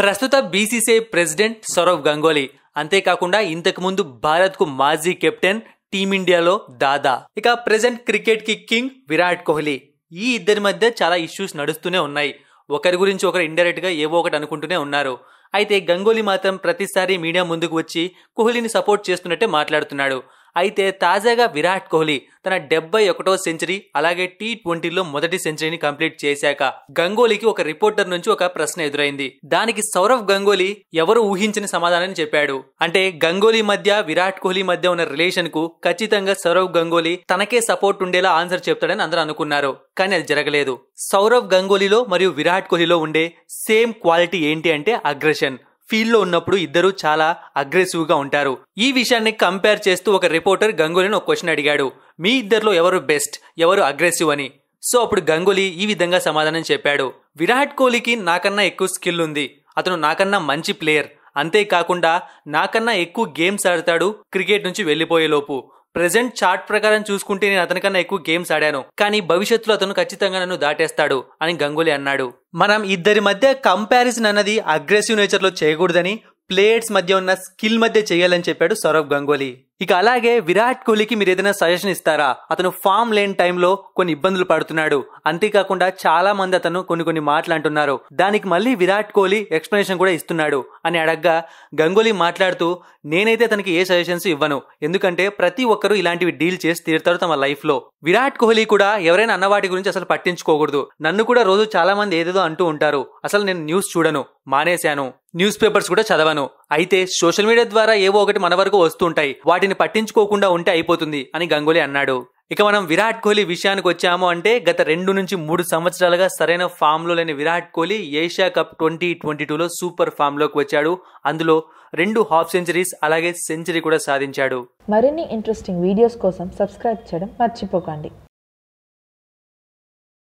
ప్రస్తుత BCCI president Sourav Ganguly అంతేకాకుండా ఇంతకుముందు భారత్కు మాజీ కెప్టెన్ టీమిండియాలో దాదా ఇక ప్రెసెంట్ క్రికెట్ కి కింగ్ విరాట్ కోహ్లీ ఈ ఇద్దరి మధ్య చాలా ఇష్యూస్ నడుస్తూనే ఉన్నాయి ఒకరి గురించి ఒకరు ఇండైరెక్ట్గా ఏవో ఒకటి అనుకుంటూనే ఉన్నారు అయితే గంగోలీ మాత్రం ప్రతిసారి మీడియా ముందుకు వచ్చి కోహ్లీని సపోర్ట్ చేస్తున్నట్టే మాట్లాడుతున్నాడు అయితే తాజాగా విరాట్ కోహ్లీ తన డెబ్బై ఒకటో సెంచరీ అలాగే టీ ట్వంటీలో మొదటి సెంచరీని కంప్లీట్ చేశాక గంగోలీకి ఒక రిపోర్టర్ నుంచి ఒక ప్రశ్న ఎదురైంది దానికి సౌరవ్ గంగోలీ ఎవరు ఊహించిన సమాధానాన్ని చెప్పాడు అంటే గంగోలీ మధ్య విరాట్ కోహ్లీ మధ్య ఉన్న రిలేషన్ కు ఖచ్చితంగా సౌరవ్ గంగోలీ తనకే సపోర్ట్ ఉండేలా ఆన్సర్ చెప్తాడని అందరూ అనుకున్నారు కానీ అది జరగలేదు సౌరవ్ గంగోలీలో మరియు విరాట్ కోహ్లీలో ఉండే సేమ్ క్వాలిటీ ఏంటి అంటే అగ్రెషన్ ఫీల్డ్లో ఉన్నప్పుడు ఇద్దరు చాలా అగ్రెసివ్గా ఉంటారు ఈ విషయాన్ని కంపేర్ చేస్తూ ఒక రిపోర్టర్ గంగూలీని ఒక క్వశ్చన్ అడిగాడు మీ ఇద్దరిలో ఎవరు బెస్ట్ ఎవరు అగ్రెసివ్ అని సో అప్పుడు గంగూలీ ఈ విధంగా సమాధానం చెప్పాడు విరాట్ కోహ్లీకి నాకన్నా ఎక్కువ స్కిల్ ఉంది అతను నాకన్నా మంచి ప్లేయర్ అంతేకాకుండా నాకన్నా ఎక్కువ గేమ్స్ ఆడతాడు క్రికెట్ నుంచి వెళ్ళిపోయేలోపు ప్రెజెంట్ చార్ట్ ప్రకారం చూసుకుంటే నేను అతనికన్నా ఎక్కువ గేమ్స్ ఆడాను కానీ భవిష్యత్తులో అతను ఖచ్చితంగా నన్ను దాటేస్తాడు అని గంగూలీ అన్నాడు మనం ఇద్దరి మధ్య కంపారిజన్ అన్నది అగ్రెసివ్ నేచర్లో చేయకూడదని ప్లేయర్స్ మధ్య ఉన్న స్కిల్ మధ్య చేయాలని చెప్పాడు సౌరవ్ గంగూలీ ఇక అలాగే విరాట్ కోహ్లీకి మీరు ఏదైనా సజెషన్ ఇస్తారా అతను ఫామ్ లేని టైంలో కొన్ని ఇబ్బందులు పడుతున్నాడు అంతేకాకుండా చాలా మంది అతను కొన్ని కొన్ని మాటలు అంటున్నారు దానికి మళ్ళీ విరాట్ కోహ్లీ ఎక్స్ప్లెనేషన్ కూడా ఇస్తున్నాడు అని అడగ్గా గంగూలీ మాట్లాడుతూ నేనైతే అతనికి ఏ సజెషన్స్ ఇవ్వను ఎందుకంటే ప్రతి ఒక్కరూ ఇలాంటివి డీల్ చేసి తీరుతారు తమ లైఫ్ లో విరాట్ కోహ్లీ కూడా ఎవరైనా అన్నవాటి గురించి అసలు పట్టించుకోకూడదు నన్ను కూడా రోజు చాలా మంది ఏదేదో అంటూ ఉంటారు అసలు నేను న్యూస్ చూడను మానేశాను న్యూస్ పేపర్స్ కూడా చదవను అయితే సోషల్ మీడియా ద్వారా ఏవో ఒకటి మన వరకు వస్తుంటాయి వాటిని పట్టించుకోకుండా ఉంటే అయిపోతుంది అని గంగూలీ అన్నాడు ఇక మనం విరాట్ కోహ్లీ విషయానికి వచ్చాము అంటే గత రెండు నుంచి మూడు సంవత్సరాలుగా సరైన ఫామ్లో లేని Virat Kohli Asia cup twenty twenty టూలో సూపర్ ఫామ్లోకి వచ్చాడు అందులో రెండు హాఫ్ సెంచరీస్ అలాగే సెంచరీ కూడా సాధించాడు మరిన్ని ఇంట్రెస్టింగ్ వీడియోస్ కోసం సబ్స్క్రైబ్ చేయడం మర్చిపోకండి